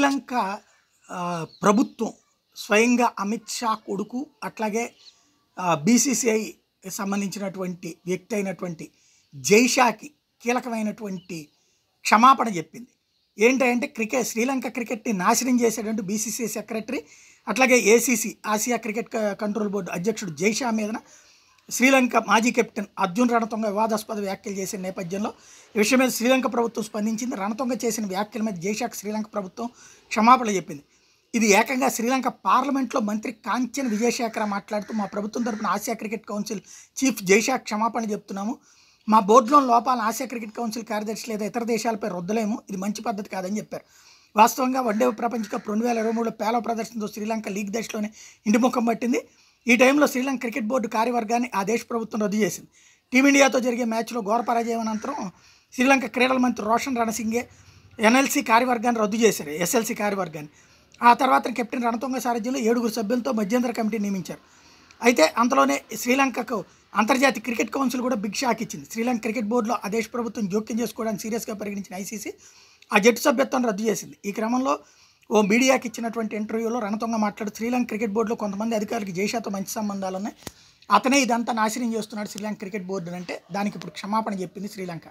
శ్రీలంక ప్రభుత్వం స్వయంగా అమిత్ షా కొడుకు అట్లాగే బీసీసీఐ సంబంధించినటువంటి వ్యక్తి అయినటువంటి జైషాకి కీలకమైనటువంటి క్షమాపణ చెప్పింది ఏంటంటే క్రికెట్ శ్రీలంక క్రికెట్ని నాశనం చేసేటువంటి బీసీసీఐ సెక్రటరీ అట్లాగే ACC Asia cricket control board అధ్యక్షుడు జైషా మీదన శ్రీలంక మాజీ కెప్టెన్ అర్జున్ రణతొంగ వివాదాస్పద వ్యాఖ్యలు చేసిన నేపథ్యంలో ఈ విషయం మీద శ్రీలంక ప్రభుత్వం స్పందించింది రణతొంగ చేసిన వ్యాఖ్యల మీద జైషాక్ శ్రీలంక ప్రభుత్వం క్షమాపణ చెప్పింది ఇది ఏకంగా శ్రీలంక పార్లమెంట్లో మంత్రి కాంచన్ విజయశేఖర మాట్లాడుతూ మా ప్రభుత్వం తరపున ఆసియా క్రికెట్ కౌన్సిల్ చీఫ్ జైషాక్ క్షమాపణ చెప్తున్నాము మా బోర్డులో లోపాలను ఆసియా క్రికెట్ కౌన్సిల్ కార్యదర్శి లేదా ఇతర దేశాలపై రొద్దలేము ఇది మంచి పద్ధతి కాదని చెప్పారు వాస్తవంగా వన్డే ప్రపంచ కప్ రెండు వేల ఇరవై మూడులో పేలవ ప్రదర్శనతో శ్రీలంక లీగ్ దశలోనే ఇంటి ముఖం పట్టింది ఈ టైంలో శ్రీలంక క్రికెట్ బోర్డు కార్యవర్గాన్ని ఆ దేశ ప్రభుత్వం రద్దు చేసింది టీమిండియాతో జరిగే మ్యాచ్లో ఘోర పరాజయం అనంతరం శ్రీలంక క్రీడల మంత్రి రోషన్ రణసింగే ఎన్ఎల్సీ కార్యవర్గాన్ని రద్దు చేశారు ఎస్ఎల్సీ కార్యవర్గాన్ని ఆ తర్వాత కెప్టెన్ రణతుంగ సారథ్యంలో ఏడుగురు సభ్యులతో మధ్యంతర కమిటీ నియమించారు అయితే అంతలోనే శ్రీలంకకు అంతర్జాతీయ క్రికెట్ కౌన్సిల్ కూడా బిగ్ షాక్ ఇచ్చింది శ్రీలంక క్రికెట్ బోర్డులో ఆ దేశ ప్రభుత్వం జోక్యం చేసుకోవడానికి సీరియస్గా పరిగణించిన ఐసీసీ ఆ జట్టు సభ్యత్వాన్ని రద్దు చేసింది ఈ క్రమంలో ఓ మీడియాకి ఇచ్చినటువంటి ఇంటర్వ్యూలో రణతుంగ మాట్లాడు శ్రీలంక క్రికెట్ బోర్డులో కొంతమంది అధికారులకి జయశాతో మంచి సంబంధాలు ఉన్నాయి అతనే ఇదంతా నాశనం చేస్తున్నాడు శ్రీలంక క్రికెట్ బోర్డు అంటే దానికి ఇప్పుడు క్షమాపణ చెప్పింది శ్రీలంక